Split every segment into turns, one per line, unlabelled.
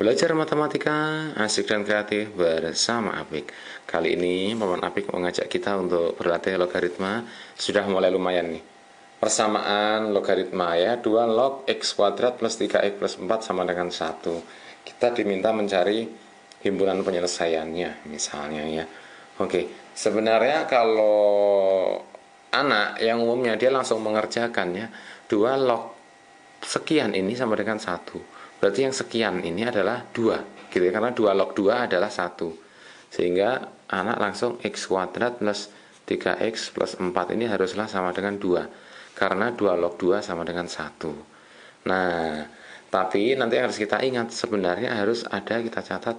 Belajar matematika asik dan kreatif bersama Apik. Kali ini Paman Apik mengajak kita untuk berlatih logaritma sudah mulai lumayan nih. Persamaan logaritma ya, 2 log x kuadrat plus 3x plus 4 sama dengan 1. Kita diminta mencari himpunan penyelesaiannya misalnya ya. Oke, sebenarnya kalau anak yang umumnya dia langsung mengerjakannya 2 log sekian ini sama dengan 1 Berarti yang sekian ini adalah dua, gitu ya, karena dua log 2 adalah satu. Sehingga anak langsung x kuadrat plus 3x plus 4 ini haruslah sama dengan 2 Karena 2 log 2 sama dengan 1 Nah, tapi nanti harus kita ingat Sebenarnya harus ada, kita catat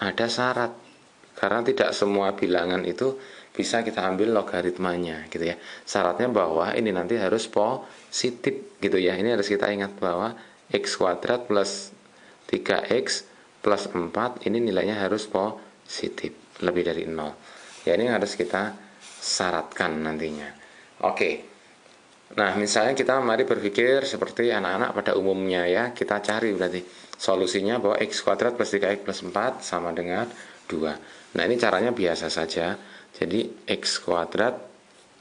Ada syarat Karena tidak semua bilangan itu bisa kita ambil logaritmanya gitu ya Syaratnya bahwa ini nanti harus positif gitu ya Ini harus kita ingat bahwa x kuadrat plus 3x plus 4 ini nilainya harus positif lebih dari 0 ya ini harus kita syaratkan nantinya oke okay. nah misalnya kita mari berpikir seperti anak-anak pada umumnya ya kita cari berarti solusinya bahwa x kuadrat plus 3x plus 4 sama dengan 2 nah ini caranya biasa saja jadi x kuadrat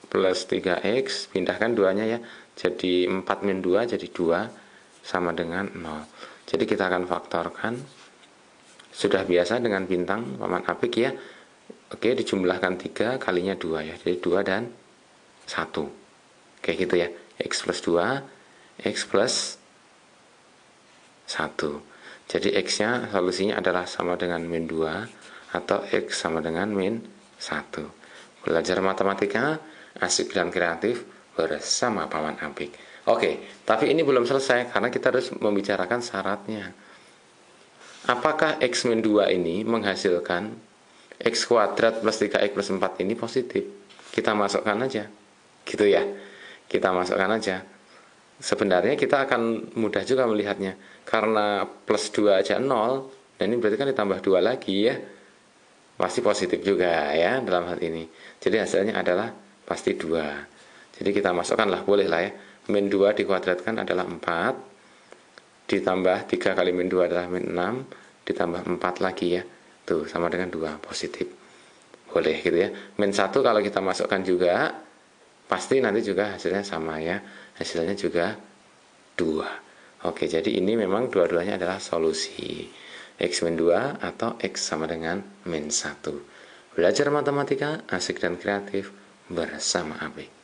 plus 3x pindahkan duanya ya jadi 4 min 2 jadi 2 sama dengan 0 jadi kita akan faktorkan sudah biasa dengan bintang paman apik ya oke dijumlahkan 3 kalinya 2 ya jadi 2 dan 1 Oke gitu ya x plus 2 x plus 1 jadi x nya solusinya adalah sama dengan min 2 atau x sama dengan min 1 belajar matematika asik dan kreatif bersama Paman Apik. Oke, tapi ini belum selesai karena kita harus membicarakan syaratnya. Apakah X min 2 ini menghasilkan X kuadrat plus 3X plus 4 ini positif? Kita masukkan aja. Gitu ya. Kita masukkan aja. Sebenarnya kita akan mudah juga melihatnya. Karena plus 2 aja 0, dan ini berarti kan ditambah 2 lagi ya. Pasti positif juga ya dalam hal ini. Jadi hasilnya adalah pasti 2. Jadi kita masukkan lah, boleh lah ya. Min 2 dikuadratkan adalah 4. Ditambah 3 kali min 2 adalah min 6. Ditambah 4 lagi ya. Tuh, sama dengan 2, positif. Boleh gitu ya. Min 1 kalau kita masukkan juga, pasti nanti juga hasilnya sama ya. Hasilnya juga 2. Oke, jadi ini memang dua-duanya adalah solusi. X min 2 atau X sama dengan min 1. Belajar matematika asik dan kreatif bersama Abik.